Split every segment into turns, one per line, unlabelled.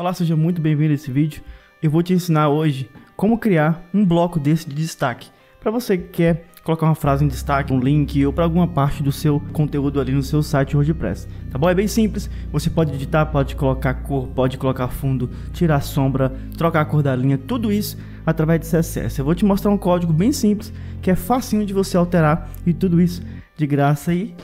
Olá, seja muito bem-vindo a esse vídeo. Eu vou te ensinar hoje como criar um bloco desse de destaque. Para você que quer colocar uma frase em destaque, um link ou para alguma parte do seu conteúdo ali no seu site WordPress, tá bom? É bem simples, você pode editar, pode colocar cor, pode colocar fundo, tirar sombra, trocar a cor da linha, tudo isso através de CSS. Eu vou te mostrar um código bem simples, que é facinho de você alterar e tudo isso de graça aí.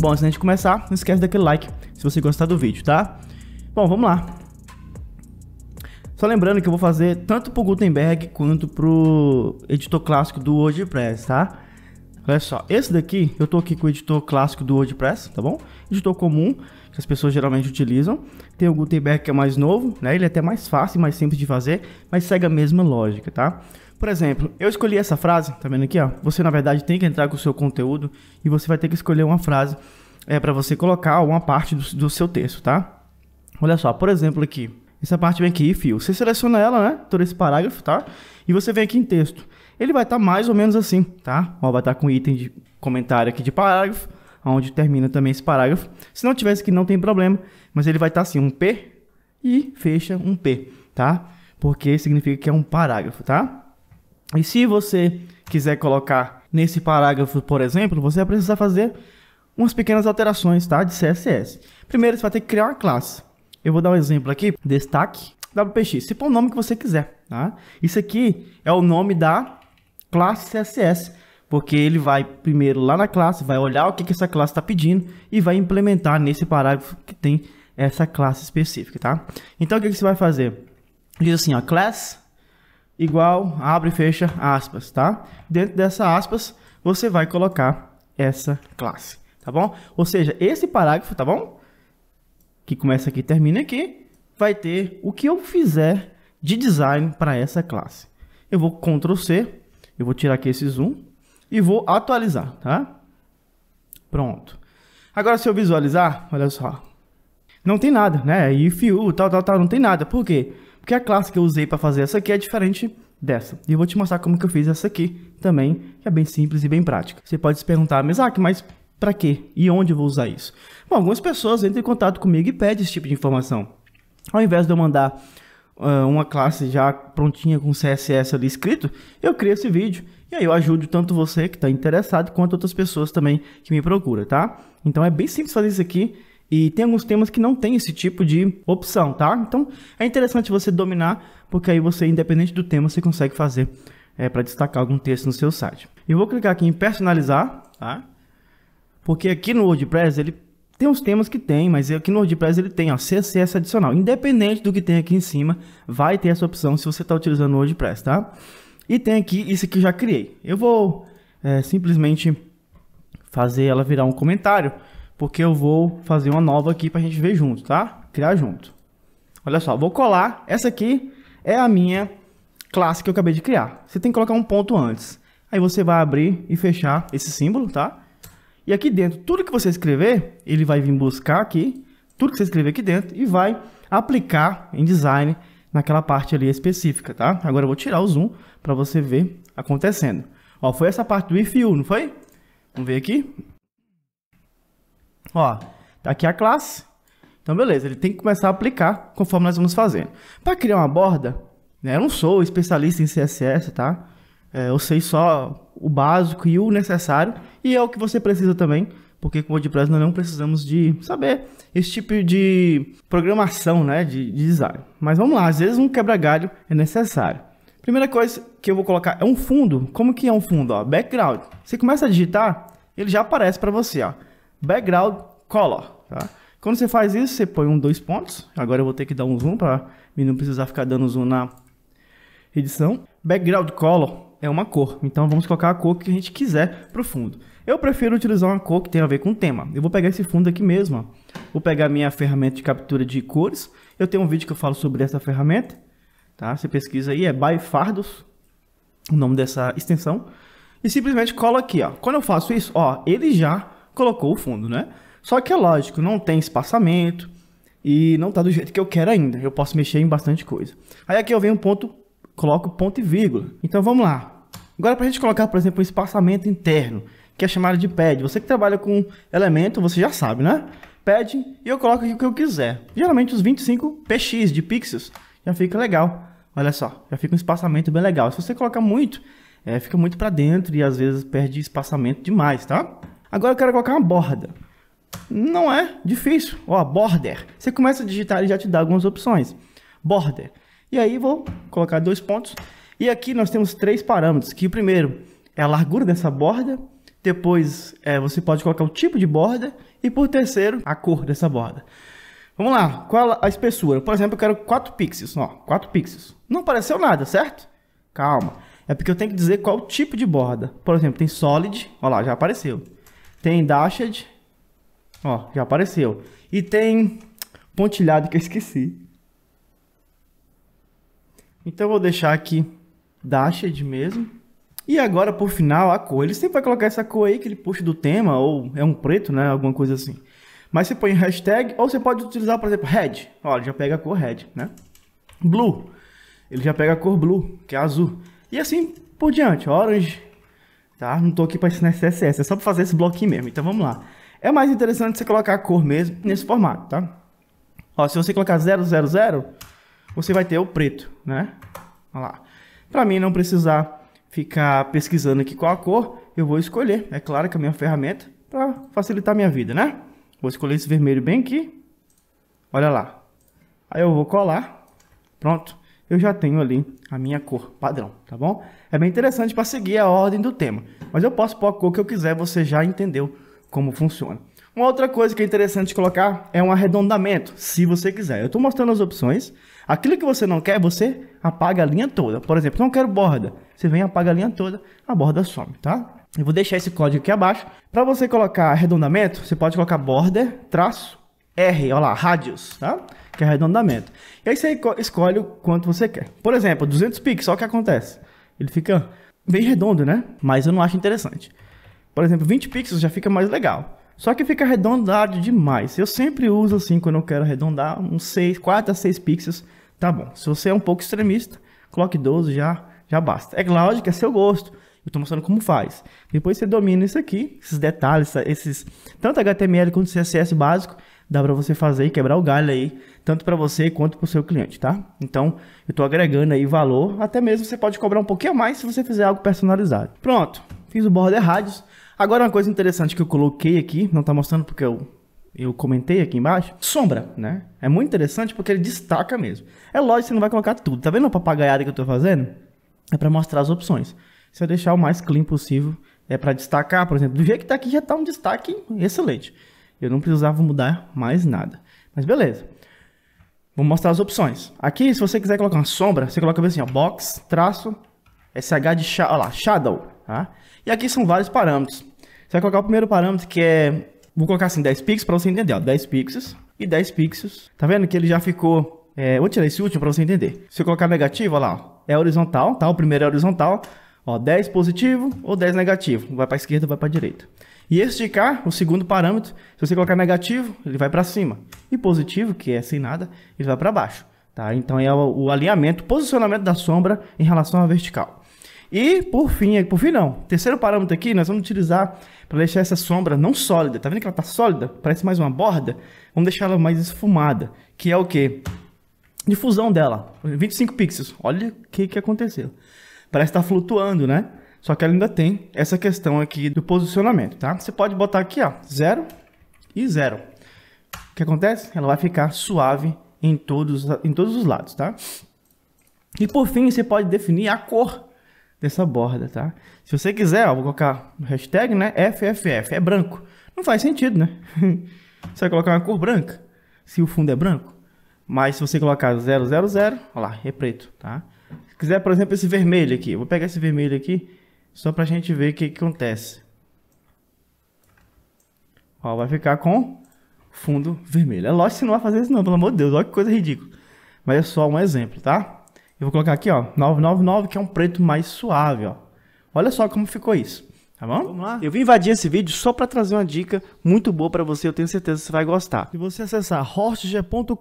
Bom, antes de começar, não esquece daquele like se você gostar do vídeo, tá? Bom, vamos lá. Só lembrando que eu vou fazer tanto pro Gutenberg quanto pro editor clássico do WordPress, tá? Olha só, esse daqui, eu tô aqui com o editor clássico do WordPress, tá bom? Editor comum, que as pessoas geralmente utilizam. Tem o Gutenberg que é mais novo, né? Ele é até mais fácil, mais simples de fazer, mas segue a mesma lógica, tá? Por exemplo, eu escolhi essa frase, tá vendo aqui, ó? Você, na verdade, tem que entrar com o seu conteúdo e você vai ter que escolher uma frase é, para você colocar alguma parte do, do, seu texto, tá? Olha só, por exemplo aqui, essa parte vem aqui, fio. Você seleciona ela, né? Todo esse parágrafo, tá? E você vem aqui em texto. Ele vai estar tá mais ou menos assim, tá? Ó, vai estar tá com item de comentário aqui de parágrafo, onde termina também esse parágrafo. Se não tivesse aqui, não tem problema, mas ele vai estar tá assim, um P e fecha um P, tá? Porque significa que é um parágrafo, tá? E se você quiser colocar nesse parágrafo, por exemplo, você vai precisar fazer umas pequenas alterações tá, de CSS. Primeiro, você vai ter que criar uma classe. Eu vou dar um exemplo aqui, destaque WPX. Você põe o nome que você quiser. Tá? Isso aqui é o nome da classe CSS, porque ele vai primeiro lá na classe, vai olhar o que, que essa classe está pedindo e vai implementar nesse parágrafo que tem essa classe específica. Tá? Então, o que, que você vai fazer? Diz assim, ó, class igual, abre e fecha aspas, tá? Dentro dessa aspas, você vai colocar essa classe tá bom? Ou seja, esse parágrafo, tá bom? Que começa aqui e termina aqui, vai ter o que eu fizer de design para essa classe. Eu vou Ctrl C, eu vou tirar aqui esse zoom e vou atualizar, tá? Pronto. Agora se eu visualizar, olha só. Não tem nada, né? É if you, tal, tal, tal, não tem nada. Por quê? Porque a classe que eu usei para fazer essa aqui é diferente dessa. E eu vou te mostrar como que eu fiz essa aqui também, que é bem simples e bem prática. Você pode se perguntar, mas mas para quê? E onde eu vou usar isso? Bom, algumas pessoas entram em contato comigo e pedem esse tipo de informação. Ao invés de eu mandar uh, uma classe já prontinha com CSS ali escrito, eu crio esse vídeo e aí eu ajudo tanto você que está interessado quanto outras pessoas também que me procuram, tá? Então é bem simples fazer isso aqui e tem alguns temas que não tem esse tipo de opção, tá? Então é interessante você dominar porque aí você, independente do tema, você consegue fazer é, eh, para destacar algum texto no seu site. Eu vou clicar aqui em personalizar, tá? Porque aqui no WordPress ele tem os temas que tem, mas aqui no WordPress ele tem ó, CSS adicional. Independente do que tem aqui em cima, vai ter essa opção se você está utilizando o WordPress, tá? E tem aqui isso que eu já criei. Eu vou é, simplesmente fazer ela virar um comentário, porque eu vou fazer uma nova aqui para a gente ver junto, tá? Criar junto. Olha só, vou colar. Essa aqui é a minha classe que eu acabei de criar. Você tem que colocar um ponto antes. Aí você vai abrir e fechar esse símbolo, tá? E aqui dentro, tudo que você escrever, ele vai vir buscar aqui, tudo que você escrever aqui dentro e vai aplicar em design naquela parte ali específica, tá? Agora eu vou tirar o zoom para você ver acontecendo. Ó, foi essa parte do if you, não foi? Vamos ver aqui. Ó, tá aqui a classe. Então, beleza, ele tem que começar a aplicar conforme nós vamos fazendo. Para criar uma borda, né, eu não sou especialista em CSS, tá? É, eu sei só o básico e o necessário, e é o que você precisa também, porque com o WordPress nós não precisamos de saber esse tipo de programação, né, de, de design. Mas vamos lá, às vezes um quebra-galho é necessário. Primeira coisa que eu vou colocar é um fundo. Como que é um fundo? Ó, background. Você começa a digitar, ele já aparece para você. Ó. Background color. Tá? Quando você faz isso, você põe um dois pontos. Agora eu vou ter que dar um zoom para mim não precisar ficar dando zoom na edição. Background color é uma cor. Então vamos colocar a cor que a gente quiser para o fundo. Eu prefiro utilizar uma cor que tenha a ver com o tema. Eu vou pegar esse fundo aqui mesmo. Ó. Vou pegar minha ferramenta de captura de cores. Eu tenho um vídeo que eu falo sobre essa ferramenta. Tá? Você pesquisa aí, é Byfardos, o nome dessa extensão. E simplesmente cola aqui. Ó. Quando eu faço isso, ó, ele já colocou o fundo. né? Só que é lógico, não tem espaçamento e não está do jeito que eu quero ainda. Eu posso mexer em bastante coisa. Aí aqui eu venho um ponto coloco ponto e vírgula. Então vamos lá. Agora para a gente colocar, por exemplo, um espaçamento interno, que é chamado de pad. Você que trabalha com elemento, você já sabe, né? Pad, e eu coloco aqui o que eu quiser. Geralmente os 25 px de pixels já fica legal. Olha só, já fica um espaçamento bem legal. Se você colocar muito, é, fica muito para dentro e às vezes perde espaçamento demais, tá? Agora eu quero colocar uma borda. Não é difícil. Ó, border. Você começa a digitar e já te dá algumas opções. Border. E aí vou colocar dois pontos. E aqui nós temos três parâmetros, que o primeiro é a largura dessa borda, depois é, você pode colocar o tipo de borda e por terceiro, a cor dessa borda. Vamos lá, qual a espessura? Por exemplo, eu quero 4 pixels, ó, 4 pixels. Não apareceu nada, certo? Calma, é porque eu tenho que dizer qual o tipo de borda. Por exemplo, tem solid, ó lá, já apareceu. Tem dashed, ó, já apareceu. E tem pontilhado que eu esqueci. Então eu vou deixar aqui Dashed mesmo. E agora, por final, a cor. Ele sempre vai colocar essa cor aí que ele puxa do tema, ou é um preto, né? Alguma coisa assim. Mas você põe hashtag, ou você pode utilizar, por exemplo, red. Olha, já pega a cor red, né? Blue. Ele já pega a cor blue, que é azul. E assim por diante. Orange. Tá? Não tô aqui para ensinar CSS, é só para fazer esse bloquinho mesmo. Então vamos lá. É mais interessante você colocar a cor mesmo nesse formato, tá? Ó, se você colocar 000, você vai ter o preto, né? Olha lá. Para mim não precisar ficar pesquisando aqui qual a cor, eu vou escolher. É claro que a minha ferramenta para facilitar a minha vida, né? Vou escolher esse vermelho bem aqui. Olha lá. Aí eu vou colar. Pronto. Eu já tenho ali a minha cor padrão, tá bom? É bem interessante para seguir a ordem do tema. Mas eu posso pôr a cor que eu quiser, você já entendeu como funciona. Uma outra coisa que é interessante colocar é um arredondamento, se você quiser. Eu estou mostrando as opções, Aquilo que você não quer, você apaga a linha toda. Por exemplo, não quero borda. Você vem, apaga a linha toda, a borda some, tá? Eu vou deixar esse código aqui abaixo. Para você colocar arredondamento, você pode colocar border, traço, R, olha lá, radius, tá? Que é arredondamento. E aí você escolhe o quanto você quer. Por exemplo, 200 pixels, olha o que acontece. Ele fica bem redondo, né? Mas eu não acho interessante. Por exemplo, 20 pixels já fica mais legal. Só que fica arredondado demais. Eu sempre uso assim quando eu quero arredondar, uns 6, 4 a 6 pixels, tá bom. Se você é um pouco extremista, coloque 12 já, já basta. É lógico, que é seu gosto. Eu estou mostrando como faz. Depois você domina isso aqui, esses detalhes, esses tanto HTML quanto CSS básico, dá para você fazer e quebrar o galho aí, tanto para você quanto para o seu cliente, tá? Então, eu estou agregando aí valor, até mesmo você pode cobrar um pouquinho a mais se você fizer algo personalizado. Pronto, fiz o border radius. Agora, uma coisa interessante que eu coloquei aqui, não está mostrando porque eu, eu comentei aqui embaixo, sombra, né? É muito interessante porque ele destaca mesmo. É lógico que você não vai colocar tudo. Tá vendo a papagaiada que eu estou fazendo? É para mostrar as opções. Você vai deixar o mais clean possível, é para destacar, por exemplo. Do jeito que está aqui já está um destaque excelente. Eu não precisava mudar mais nada. Mas beleza. Vou mostrar as opções. Aqui, se você quiser colocar uma sombra, você coloca assim, ó, box, traço, sh de olha lá, shadow, tá? E aqui são vários parâmetros. Você vai colocar o primeiro parâmetro que é. Vou colocar assim 10 pixels para você entender, ó. 10 pixels e 10 pixels. Tá vendo que ele já ficou. É, vou tirar esse último para você entender. Se eu colocar negativo, olha lá, ó, é horizontal, tá? O primeiro é horizontal. Ó, 10 positivo ou 10 negativo. Vai para esquerda, vai para direita. E esse de cá, o segundo parâmetro, se você colocar negativo, ele vai para cima. E positivo, que é sem nada, ele vai para baixo. Tá? Então é o, o alinhamento, posicionamento da sombra em relação à vertical. E, por fim, é, por fim não, terceiro parâmetro aqui, nós vamos utilizar para deixar essa sombra não sólida. Tá vendo que ela tá sólida? Parece mais uma borda. Vamos deixar ela mais esfumada, que é o quê? Difusão dela, 25 pixels. Olha o que, que aconteceu. Parece estar tá flutuando, né? Só que ela ainda tem essa questão aqui do posicionamento, tá? Você pode botar aqui, ó, 0 e 0. O que acontece? Ela vai ficar suave em todos, em todos os lados, tá? E por fim, você pode definir a cor dessa borda, tá? Se você quiser, ó, vou colocar hashtag, né? FFF, é branco. Não faz sentido, né? você vai colocar uma cor branca, se o fundo é branco. Mas se você colocar 000, olha lá, é preto, tá? Se quiser, por exemplo, esse vermelho aqui. Vou pegar esse vermelho aqui, só pra gente ver o que, que acontece. Ó, vai ficar com fundo vermelho. É lógico que você não vai fazer isso não, pelo amor de Deus. Olha que coisa ridícula. Mas é só um exemplo, tá? Eu vou colocar aqui, ó, 999, que é um preto mais suave, ó. Olha só como ficou isso, tá bom? Vamos lá. Eu vim invadir esse vídeo só para trazer uma dica muito boa para você, eu tenho certeza que você vai gostar. Se você acessar hostg.com.br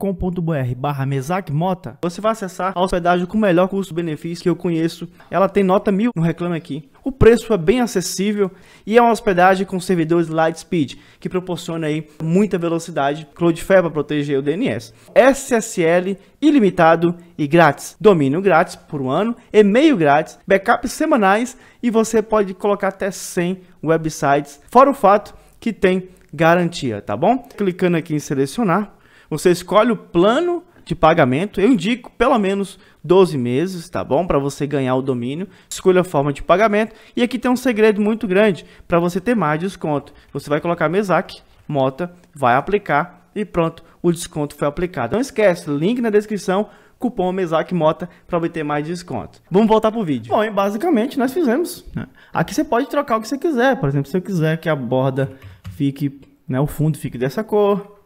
barra Mota, você vai acessar a hospedagem com o melhor custo-benefício que eu conheço. Ela tem nota mil no Reclame Aqui. O preço é bem acessível e é uma hospedagem com servidores Lightspeed, que proporciona aí muita velocidade Cloudflare para proteger o DNS. SSL ilimitado e grátis. Domínio grátis por um ano, e-mail grátis, backups semanais e você pode colocar até 100 websites, fora o fato que tem garantia, tá bom? Clicando aqui em selecionar, você escolhe o plano de pagamento, eu indico pelo menos 12 meses, tá bom? Para você ganhar o domínio, escolha a forma de pagamento. E aqui tem um segredo muito grande para você ter mais desconto. Você vai colocar MESAC, Mota, vai aplicar e pronto, o desconto foi aplicado. Não esquece, link na descrição, cupom Mesac Mota para obter mais desconto. Vamos voltar pro vídeo. Bom, basicamente nós fizemos. Né? Aqui você pode trocar o que você quiser. Por exemplo, se eu quiser que a borda fique, né, o fundo fique dessa cor,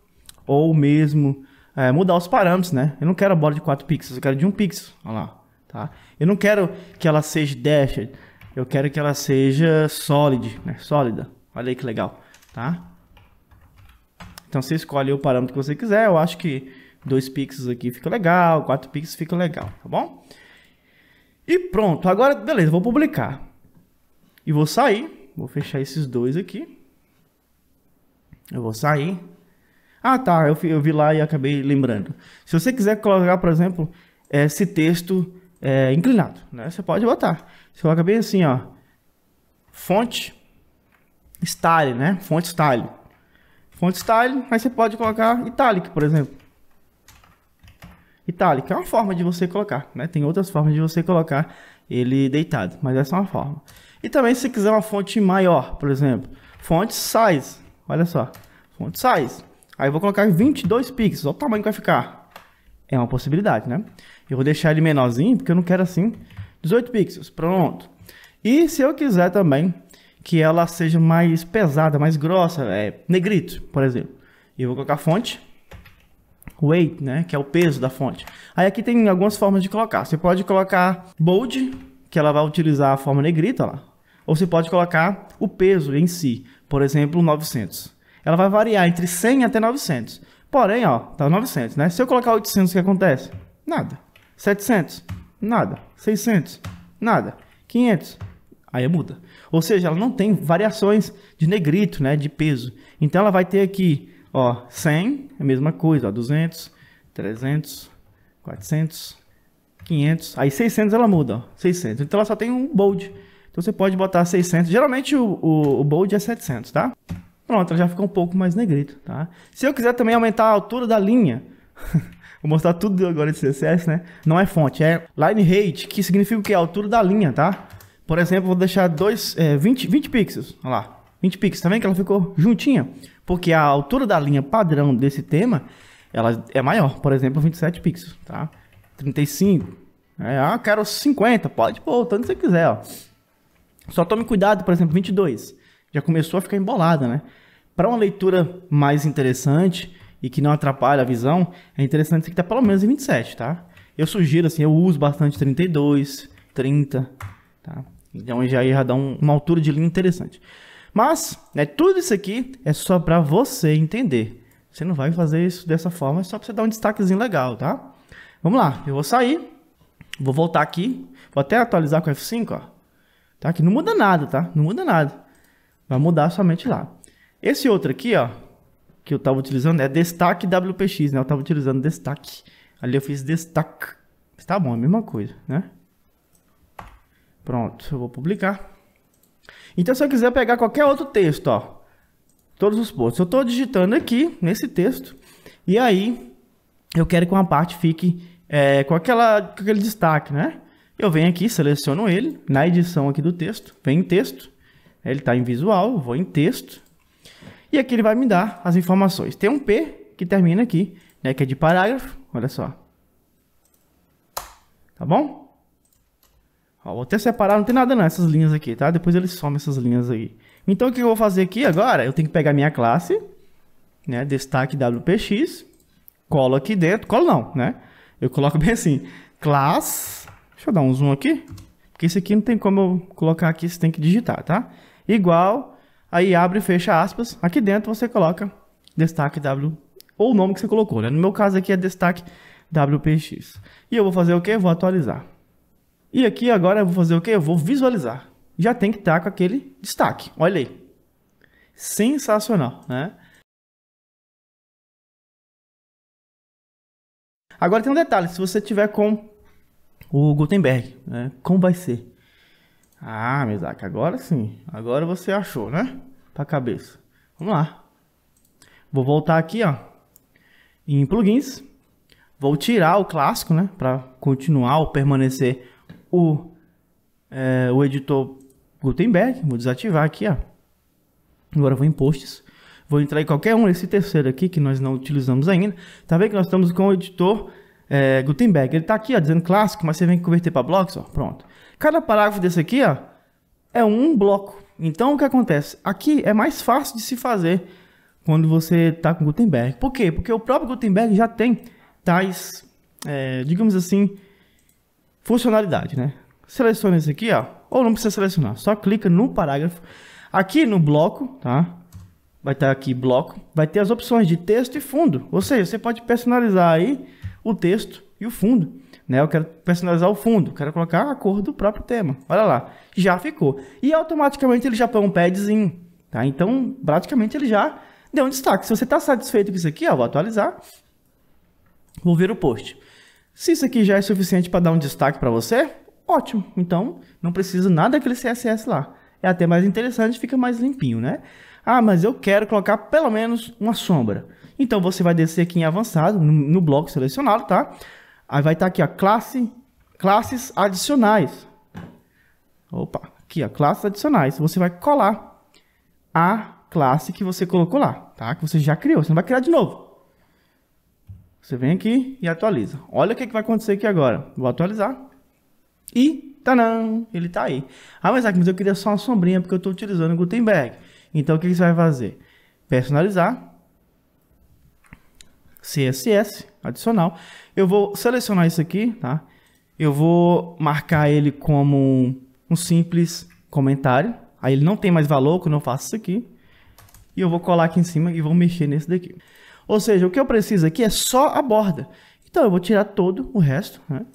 ou mesmo é, mudar os parâmetros, né? Eu não quero a bola de 4 pixels, eu quero de 1 pixel. Olha lá, tá? Eu não quero que ela seja dashed, eu quero que ela seja solid, né? Sólida. Olha aí que legal, tá? Então você escolhe o parâmetro que você quiser. Eu acho que 2 pixels aqui fica legal, 4 pixels fica legal, tá bom? E pronto, agora beleza, vou publicar. E vou sair, vou fechar esses dois aqui. Eu vou sair, ah, tá, eu, eu vi lá e acabei lembrando. Se você quiser colocar, por exemplo, esse texto é, inclinado, né? Você pode botar. Você coloca bem assim, ó. Fonte style, né? Fonte style. Fonte style, mas você pode colocar italic, por exemplo. Itálico é uma forma de você colocar, né? Tem outras formas de você colocar ele deitado, mas essa é uma forma. E também se você quiser uma fonte maior, por exemplo, fonte size, olha só, fonte size. Aí eu vou colocar 22 pixels, olha o tamanho que vai ficar. É uma possibilidade, né? Eu vou deixar ele menorzinho, porque eu não quero assim. 18 pixels, pronto. E se eu quiser também que ela seja mais pesada, mais grossa, é, negrito, por exemplo. Eu vou colocar fonte, weight, né, que é o peso da fonte. Aí aqui tem algumas formas de colocar. Você pode colocar bold, que ela vai utilizar a forma negrita lá. Ou você pode colocar o peso em si, por exemplo, 900 ela vai variar entre 100 até 900. Porém, ó, tá 900, né? Se eu colocar 800, o que acontece? Nada. 700? Nada. 600? Nada. 500? Aí muda. Ou seja, ela não tem variações de negrito, né, de peso. Então ela vai ter aqui, ó, 100, é a mesma coisa, ó, 200, 300, 400, 500. Aí 600 ela muda, ó, 600. Então ela só tem um bold. Então você pode botar 600. Geralmente o, o, o bold é 700, tá? Pronto, ela já fica um pouco mais negrito, tá? Se eu quiser também aumentar a altura da linha, vou mostrar tudo agora de CSS, né? Não é fonte, é line height, que significa o que? A altura da linha, tá? Por exemplo, vou deixar dois, é, 20, 20 pixels, olha lá, 20 pixels, tá vendo que ela ficou juntinha? Porque a altura da linha padrão desse tema, ela é maior, por exemplo, 27 pixels, tá? 35, é, né? ah, quero 50, pode pôr, tanto que você quiser, ó. Só tome cuidado, por exemplo, 22 já começou a ficar embolada, né? Para uma leitura mais interessante e que não atrapalha a visão, é interessante você estar tá pelo menos em 27, tá? Eu sugiro, assim, eu uso bastante 32, 30, tá? Então já, já dar um, uma altura de linha interessante. Mas, né, tudo isso aqui é só para você entender. Você não vai fazer isso dessa forma, é só para você dar um destaquezinho legal, tá? Vamos lá, eu vou sair, vou voltar aqui, vou até atualizar com F5, ó. Tá? Que não muda nada, tá? Não muda nada. Vai mudar somente lá. Esse outro aqui, ó, que eu estava utilizando é destaque WPX, né? Eu estava utilizando destaque. Ali eu fiz destaque. Tá bom, é a mesma coisa, né? Pronto, eu vou publicar. Então, se eu quiser pegar qualquer outro texto, ó, todos os pontos, eu estou digitando aqui nesse texto, e aí eu quero que uma parte fique é, com, aquela, com aquele destaque, né? Eu venho aqui, seleciono ele, na edição aqui do texto, vem em texto, ele está em visual, eu vou em texto. E aqui ele vai me dar as informações. Tem um P que termina aqui, né, que é de parágrafo, olha só. Tá bom? Ó, vou até separar, não tem nada não, essas linhas aqui, tá? Depois ele some essas linhas aí. Então o que eu vou fazer aqui agora? Eu tenho que pegar minha classe, né, destaque WPX, colo aqui dentro, colo não, né? Eu coloco bem assim, class, deixa eu dar um zoom aqui, porque esse aqui não tem como eu colocar aqui, você tem que digitar, tá? igual, aí abre e fecha aspas. Aqui dentro você coloca destaque W ou o nome que você colocou, né? No meu caso aqui é destaque WPX. E eu vou fazer o quê? Vou atualizar. E aqui agora eu vou fazer o quê? Eu vou visualizar. Já tem que estar tá com aquele destaque. Olha aí. Sensacional, né? Agora tem um detalhe, se você tiver com o Gutenberg, né? como vai ser? Ah, Mesaque, agora sim. Agora você achou, né? Pra cabeça. Vamos lá. Vou voltar aqui, ó. Em plugins. Vou tirar o clássico, né? Pra continuar ou permanecer o, é, o editor Gutenberg. Vou desativar aqui, ó. Agora vou em posts. Vou entrar em qualquer um, esse terceiro aqui, que nós não utilizamos ainda. Tá vendo que nós estamos com o editor é, Gutenberg. Ele tá aqui, ó, dizendo clássico, mas você vem converter para blocos, ó. Pronto. Cada parágrafo desse aqui, ó, é um bloco. Então, o que acontece? Aqui é mais fácil de se fazer quando você está com Gutenberg. Por quê? Porque o próprio Gutenberg já tem tais, é, digamos assim, funcionalidade, né? Seleciona esse aqui, ó, ou não precisa selecionar, só clica no parágrafo. Aqui no bloco, tá? Vai estar tá aqui bloco, vai ter as opções de texto e fundo. Ou seja, você pode personalizar aí o texto e o fundo né? Eu quero personalizar o fundo, quero colocar a cor do próprio tema. Olha lá, já ficou. E automaticamente ele já põe um padzinho, tá? Então, praticamente ele já deu um destaque. Se você está satisfeito com isso aqui, ó, vou atualizar. Vou ver o post. Se isso aqui já é suficiente para dar um destaque para você, ótimo. Então, não precisa nada daquele CSS lá. É até mais interessante, fica mais limpinho, né? Ah, mas eu quero colocar pelo menos uma sombra. Então, você vai descer aqui em avançado, no, no bloco selecionado, tá? Aí vai estar tá aqui, a classe, classes adicionais. Opa, aqui, a classes adicionais. Você vai colar a classe que você colocou lá, tá? Que você já criou, você não vai criar de novo. Você vem aqui e atualiza. Olha o que, que vai acontecer aqui agora. Vou atualizar. E, não? ele está aí. Ah, mas, aqui, mas eu queria só uma sombrinha porque eu estou utilizando o Gutenberg. Então, o que, que você vai fazer? Personalizar CSS, adicional. Eu vou selecionar isso aqui, tá? Eu vou marcar ele como um simples comentário. Aí ele não tem mais valor quando eu faço isso aqui. E eu vou colar aqui em cima e vou mexer nesse daqui. Ou seja, o que eu preciso aqui é só a borda. Então eu vou tirar todo o resto, né?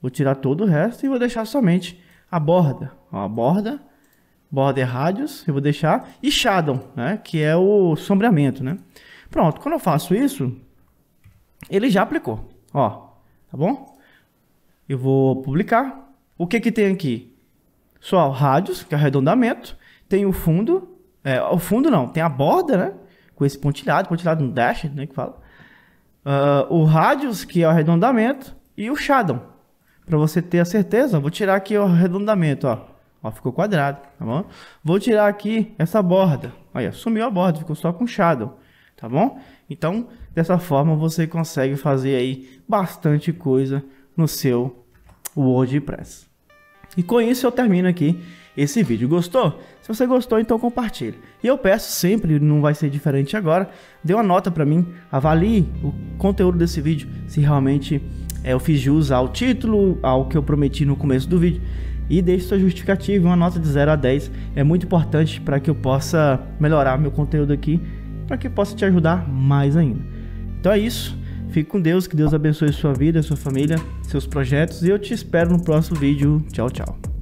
Vou tirar todo o resto e vou deixar somente a borda. Ó, a borda, border é radius, eu vou deixar, e shadow, né? Que é o sombreamento, né? Pronto, quando eu faço isso, ele já aplicou, ó, tá bom? Eu vou publicar. O que que tem aqui? Só rádios, que é arredondamento. Tem o fundo, é, o fundo não, tem a borda, né? Com esse pontilhado, pontilhado no dash, né, que fala. Uh, o rádios, que é o arredondamento, e o shadow. Para você ter a certeza, vou tirar aqui o arredondamento, ó. Ó, ficou quadrado, tá bom? Vou tirar aqui essa borda. Olha, sumiu a borda, ficou só com shadow, tá bom? Então, Dessa forma você consegue fazer aí bastante coisa no seu WordPress. E com isso eu termino aqui esse vídeo. Gostou? Se você gostou, então compartilhe. E eu peço sempre, não vai ser diferente agora, dê uma nota para mim, avalie o conteúdo desse vídeo, se realmente é, eu fiz jus ao título, ao que eu prometi no começo do vídeo. E deixe sua justificativa, uma nota de 0 a 10 é muito importante para que eu possa melhorar meu conteúdo aqui, para que possa te ajudar mais ainda. Então é isso. Fique com Deus, que Deus abençoe sua vida, sua família, seus projetos e eu te espero no próximo vídeo. Tchau, tchau.